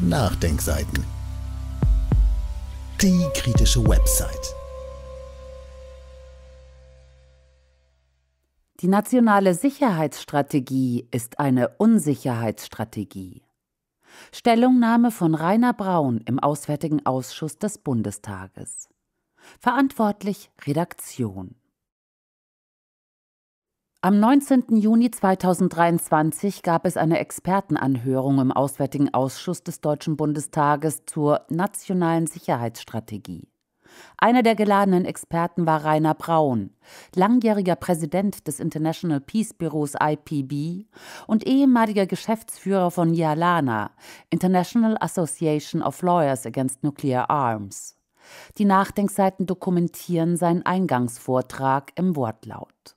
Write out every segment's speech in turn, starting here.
Nachdenkseiten. Die kritische Website. Die nationale Sicherheitsstrategie ist eine Unsicherheitsstrategie. Stellungnahme von Rainer Braun im Auswärtigen Ausschuss des Bundestages. Verantwortlich Redaktion. Am 19. Juni 2023 gab es eine Expertenanhörung im Auswärtigen Ausschuss des Deutschen Bundestages zur nationalen Sicherheitsstrategie. Einer der geladenen Experten war Rainer Braun, langjähriger Präsident des International Peace Bureaus IPB und ehemaliger Geschäftsführer von IALANA, International Association of Lawyers Against Nuclear Arms. Die Nachdenkseiten dokumentieren seinen Eingangsvortrag im Wortlaut.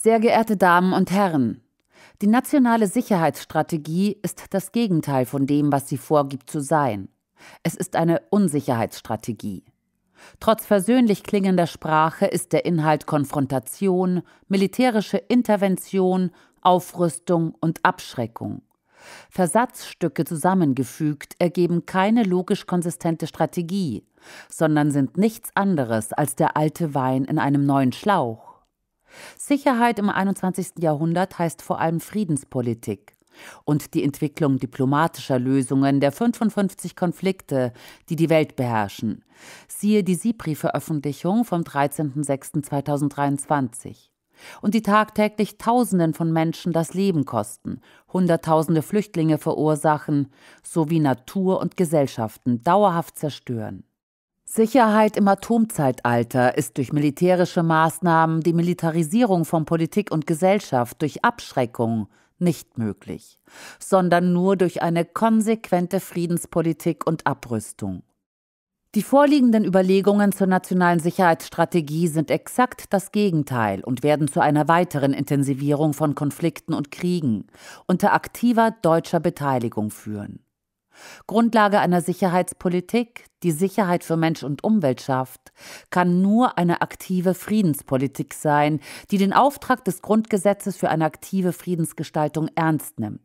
Sehr geehrte Damen und Herren, die nationale Sicherheitsstrategie ist das Gegenteil von dem, was sie vorgibt zu sein. Es ist eine Unsicherheitsstrategie. Trotz versöhnlich klingender Sprache ist der Inhalt Konfrontation, militärische Intervention, Aufrüstung und Abschreckung. Versatzstücke zusammengefügt ergeben keine logisch konsistente Strategie, sondern sind nichts anderes als der alte Wein in einem neuen Schlauch. Sicherheit im 21. Jahrhundert heißt vor allem Friedenspolitik und die Entwicklung diplomatischer Lösungen der 55 Konflikte, die die Welt beherrschen. Siehe die SIPRI-Veröffentlichung vom 13.06.2023. Und die tagtäglich Tausenden von Menschen das Leben kosten, Hunderttausende Flüchtlinge verursachen, sowie Natur und Gesellschaften dauerhaft zerstören. Sicherheit im Atomzeitalter ist durch militärische Maßnahmen die Militarisierung von Politik und Gesellschaft durch Abschreckung nicht möglich, sondern nur durch eine konsequente Friedenspolitik und Abrüstung. Die vorliegenden Überlegungen zur nationalen Sicherheitsstrategie sind exakt das Gegenteil und werden zu einer weiteren Intensivierung von Konflikten und Kriegen unter aktiver deutscher Beteiligung führen. Grundlage einer Sicherheitspolitik, die Sicherheit für Mensch und Umwelt schafft, kann nur eine aktive Friedenspolitik sein, die den Auftrag des Grundgesetzes für eine aktive Friedensgestaltung ernst nimmt.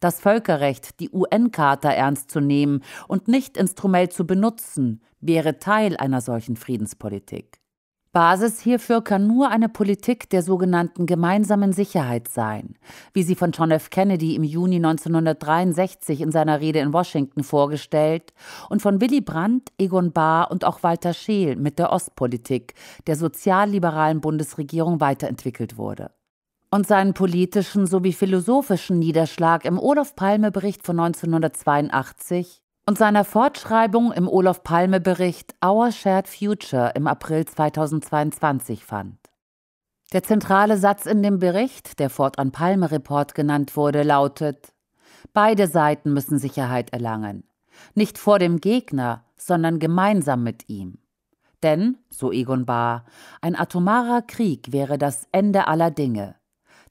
Das Völkerrecht, die UN-Charta ernst zu nehmen und nicht instrumentell zu benutzen, wäre Teil einer solchen Friedenspolitik. Basis hierfür kann nur eine Politik der sogenannten gemeinsamen Sicherheit sein, wie sie von John F. Kennedy im Juni 1963 in seiner Rede in Washington vorgestellt und von Willy Brandt, Egon Bahr und auch Walter Scheel mit der Ostpolitik der sozialliberalen Bundesregierung weiterentwickelt wurde. Und seinen politischen sowie philosophischen Niederschlag im Olaf Palme-Bericht von 1982 und seiner Fortschreibung im Olof Palme-Bericht Our Shared Future im April 2022 fand. Der zentrale Satz in dem Bericht, der fortan Palme-Report genannt wurde, lautet: Beide Seiten müssen Sicherheit erlangen. Nicht vor dem Gegner, sondern gemeinsam mit ihm. Denn, so Egon Bahr, ein atomarer Krieg wäre das Ende aller Dinge.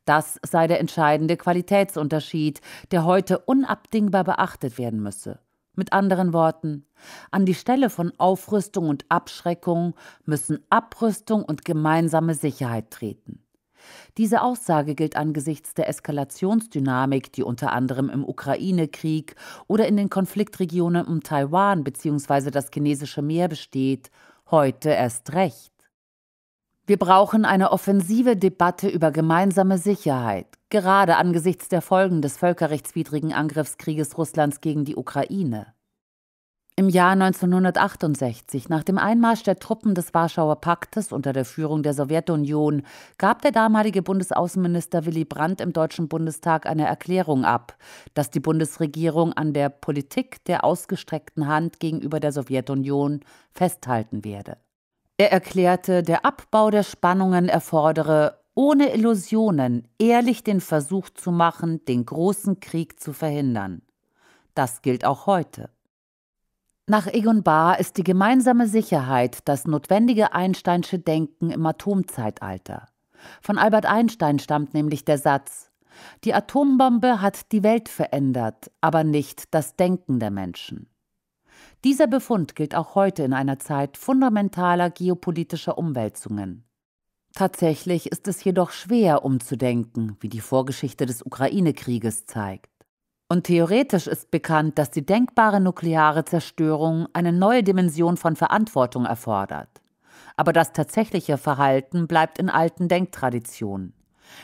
Das sei der entscheidende Qualitätsunterschied, der heute unabdingbar beachtet werden müsse mit anderen Worten, an die Stelle von Aufrüstung und Abschreckung müssen Abrüstung und gemeinsame Sicherheit treten. Diese Aussage gilt angesichts der Eskalationsdynamik, die unter anderem im Ukraine-Krieg oder in den Konfliktregionen um Taiwan bzw. das chinesische Meer besteht, heute erst recht. Wir brauchen eine offensive Debatte über gemeinsame Sicherheit, gerade angesichts der Folgen des völkerrechtswidrigen Angriffskrieges Russlands gegen die Ukraine. Im Jahr 1968, nach dem Einmarsch der Truppen des Warschauer Paktes unter der Führung der Sowjetunion, gab der damalige Bundesaußenminister Willy Brandt im Deutschen Bundestag eine Erklärung ab, dass die Bundesregierung an der Politik der ausgestreckten Hand gegenüber der Sowjetunion festhalten werde. Er erklärte, der Abbau der Spannungen erfordere ohne Illusionen ehrlich den Versuch zu machen, den großen Krieg zu verhindern. Das gilt auch heute. Nach Egon Bahr ist die gemeinsame Sicherheit das notwendige Einsteinsche Denken im Atomzeitalter. Von Albert Einstein stammt nämlich der Satz: Die Atombombe hat die Welt verändert, aber nicht das Denken der Menschen. Dieser Befund gilt auch heute in einer Zeit fundamentaler geopolitischer Umwälzungen. Tatsächlich ist es jedoch schwer umzudenken, wie die Vorgeschichte des Ukraine-Krieges zeigt. Und theoretisch ist bekannt, dass die denkbare nukleare Zerstörung eine neue Dimension von Verantwortung erfordert. Aber das tatsächliche Verhalten bleibt in alten Denktraditionen.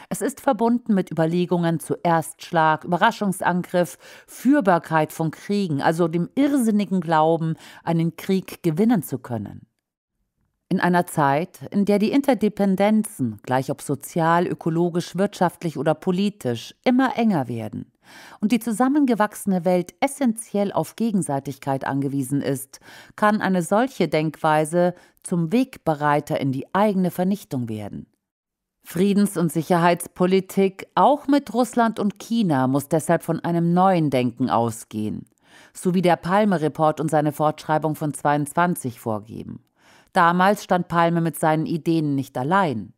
Es ist verbunden mit Überlegungen zu Erstschlag, Überraschungsangriff, Führbarkeit von Kriegen, also dem irrsinnigen Glauben, einen Krieg gewinnen zu können. In einer Zeit, in der die Interdependenzen, gleich ob sozial, ökologisch, wirtschaftlich oder politisch, immer enger werden und die zusammengewachsene Welt essentiell auf Gegenseitigkeit angewiesen ist, kann eine solche Denkweise zum Wegbereiter in die eigene Vernichtung werden. Friedens- und Sicherheitspolitik, auch mit Russland und China, muss deshalb von einem neuen Denken ausgehen, so wie der Palme-Report und seine Fortschreibung von 22 vorgeben. Damals stand Palme mit seinen Ideen nicht allein.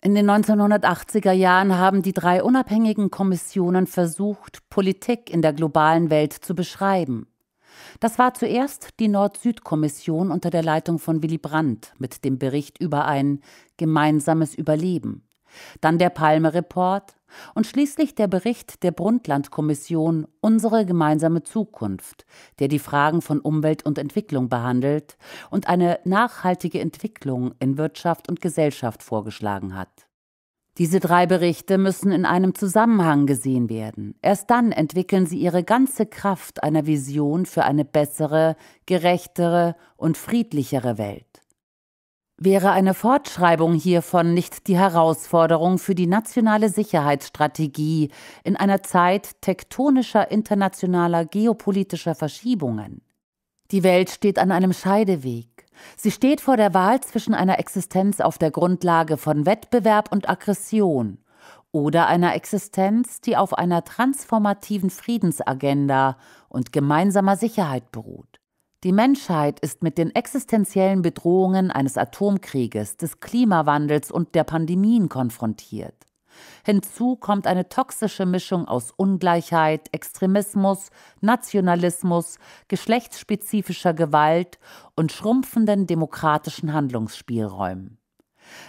In den 1980er Jahren haben die drei unabhängigen Kommissionen versucht, Politik in der globalen Welt zu beschreiben. Das war zuerst die Nord-Süd-Kommission unter der Leitung von Willy Brandt mit dem Bericht über ein gemeinsames Überleben. Dann der Palme-Report, und schließlich der Bericht der Brundtland-Kommission Unsere gemeinsame Zukunft, der die Fragen von Umwelt und Entwicklung behandelt und eine nachhaltige Entwicklung in Wirtschaft und Gesellschaft vorgeschlagen hat. Diese drei Berichte müssen in einem Zusammenhang gesehen werden. Erst dann entwickeln sie ihre ganze Kraft einer Vision für eine bessere, gerechtere und friedlichere Welt. Wäre eine Fortschreibung hiervon nicht die Herausforderung für die nationale Sicherheitsstrategie in einer Zeit tektonischer internationaler geopolitischer Verschiebungen? Die Welt steht an einem Scheideweg. Sie steht vor der Wahl zwischen einer Existenz auf der Grundlage von Wettbewerb und Aggression oder einer Existenz, die auf einer transformativen Friedensagenda und gemeinsamer Sicherheit beruht. Die Menschheit ist mit den existenziellen Bedrohungen eines Atomkrieges, des Klimawandels und der Pandemien konfrontiert. Hinzu kommt eine toxische Mischung aus Ungleichheit, Extremismus, Nationalismus, geschlechtsspezifischer Gewalt und schrumpfenden demokratischen Handlungsspielräumen.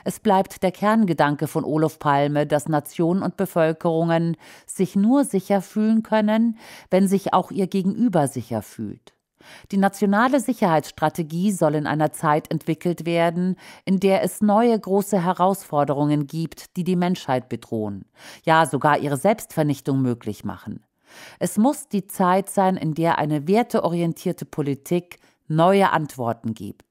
Es bleibt der Kerngedanke von Olof Palme, dass Nationen und Bevölkerungen sich nur sicher fühlen können, wenn sich auch ihr Gegenüber sicher fühlt. Die nationale Sicherheitsstrategie soll in einer Zeit entwickelt werden, in der es neue große Herausforderungen gibt, die die Menschheit bedrohen, ja sogar ihre Selbstvernichtung möglich machen. Es muss die Zeit sein, in der eine werteorientierte Politik neue Antworten gibt.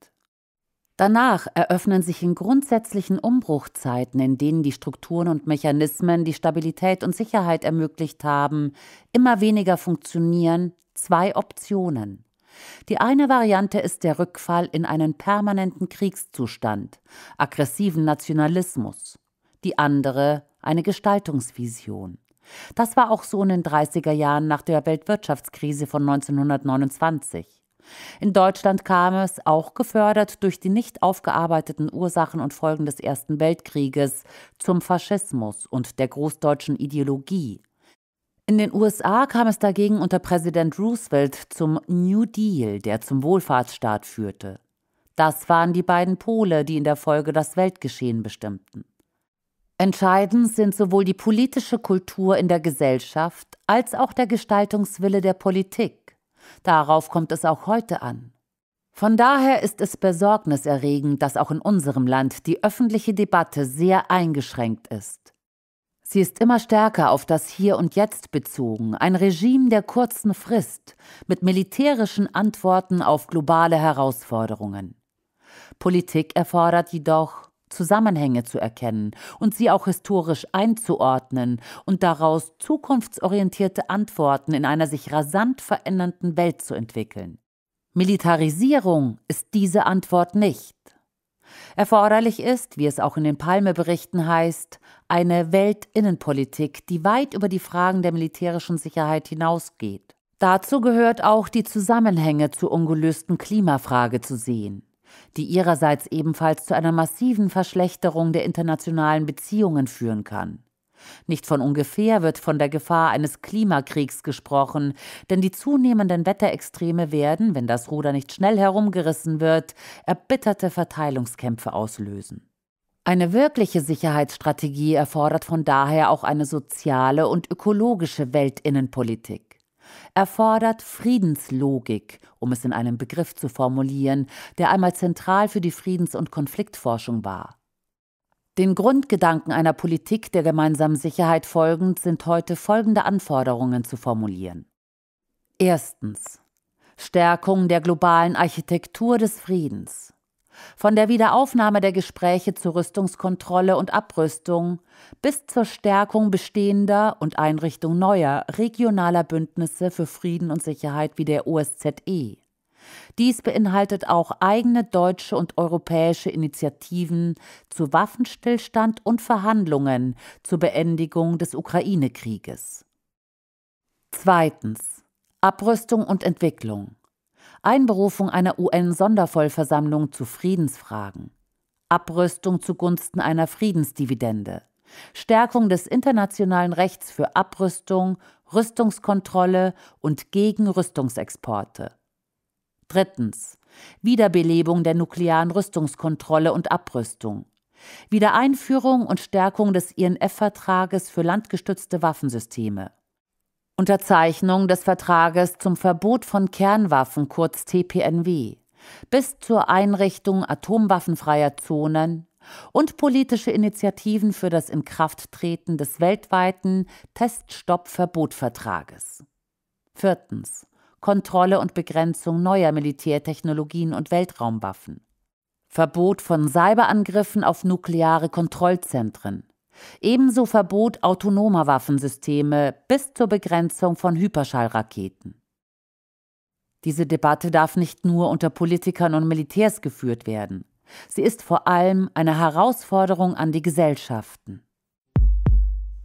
Danach eröffnen sich in grundsätzlichen Umbruchzeiten, in denen die Strukturen und Mechanismen, die Stabilität und Sicherheit ermöglicht haben, immer weniger funktionieren, zwei Optionen. Die eine Variante ist der Rückfall in einen permanenten Kriegszustand, aggressiven Nationalismus, die andere eine Gestaltungsvision. Das war auch so in den 30er Jahren nach der Weltwirtschaftskrise von 1929. In Deutschland kam es, auch gefördert durch die nicht aufgearbeiteten Ursachen und Folgen des Ersten Weltkrieges, zum Faschismus und der großdeutschen Ideologie. In den USA kam es dagegen unter Präsident Roosevelt zum New Deal, der zum Wohlfahrtsstaat führte. Das waren die beiden Pole, die in der Folge das Weltgeschehen bestimmten. Entscheidend sind sowohl die politische Kultur in der Gesellschaft als auch der Gestaltungswille der Politik. Darauf kommt es auch heute an. Von daher ist es besorgniserregend, dass auch in unserem Land die öffentliche Debatte sehr eingeschränkt ist. Sie ist immer stärker auf das Hier und Jetzt bezogen, ein Regime der kurzen Frist mit militärischen Antworten auf globale Herausforderungen. Politik erfordert jedoch, Zusammenhänge zu erkennen und sie auch historisch einzuordnen und daraus zukunftsorientierte Antworten in einer sich rasant verändernden Welt zu entwickeln. Militarisierung ist diese Antwort nicht. Erforderlich ist, wie es auch in den Palme-Berichten heißt, eine Weltinnenpolitik, die weit über die Fragen der militärischen Sicherheit hinausgeht. Dazu gehört auch die Zusammenhänge zur ungelösten Klimafrage zu sehen, die ihrerseits ebenfalls zu einer massiven Verschlechterung der internationalen Beziehungen führen kann. Nicht von ungefähr wird von der Gefahr eines Klimakriegs gesprochen, denn die zunehmenden Wetterextreme werden, wenn das Ruder nicht schnell herumgerissen wird, erbitterte Verteilungskämpfe auslösen. Eine wirkliche Sicherheitsstrategie erfordert von daher auch eine soziale und ökologische Weltinnenpolitik. Erfordert Friedenslogik, um es in einem Begriff zu formulieren, der einmal zentral für die Friedens- und Konfliktforschung war. Den Grundgedanken einer Politik der gemeinsamen Sicherheit folgend sind heute folgende Anforderungen zu formulieren. Erstens. Stärkung der globalen Architektur des Friedens. Von der Wiederaufnahme der Gespräche zur Rüstungskontrolle und Abrüstung bis zur Stärkung bestehender und Einrichtung neuer regionaler Bündnisse für Frieden und Sicherheit wie der OSZE. Dies beinhaltet auch eigene deutsche und europäische Initiativen zu Waffenstillstand und Verhandlungen zur Beendigung des Ukraine-Krieges. Zweitens. Abrüstung und Entwicklung. Einberufung einer UN-Sondervollversammlung zu Friedensfragen. Abrüstung zugunsten einer Friedensdividende. Stärkung des internationalen Rechts für Abrüstung, Rüstungskontrolle und gegen Rüstungsexporte. Drittens. Wiederbelebung der nuklearen Rüstungskontrolle und Abrüstung. Wiedereinführung und Stärkung des INF-Vertrages für landgestützte Waffensysteme. Unterzeichnung des Vertrages zum Verbot von Kernwaffen, kurz TPNW, bis zur Einrichtung atomwaffenfreier Zonen und politische Initiativen für das Inkrafttreten des weltweiten Teststopp-Verbotvertrages. Viertens. Kontrolle und Begrenzung neuer Militärtechnologien und Weltraumwaffen, Verbot von Cyberangriffen auf nukleare Kontrollzentren, ebenso Verbot autonomer Waffensysteme bis zur Begrenzung von Hyperschallraketen. Diese Debatte darf nicht nur unter Politikern und Militärs geführt werden. Sie ist vor allem eine Herausforderung an die Gesellschaften.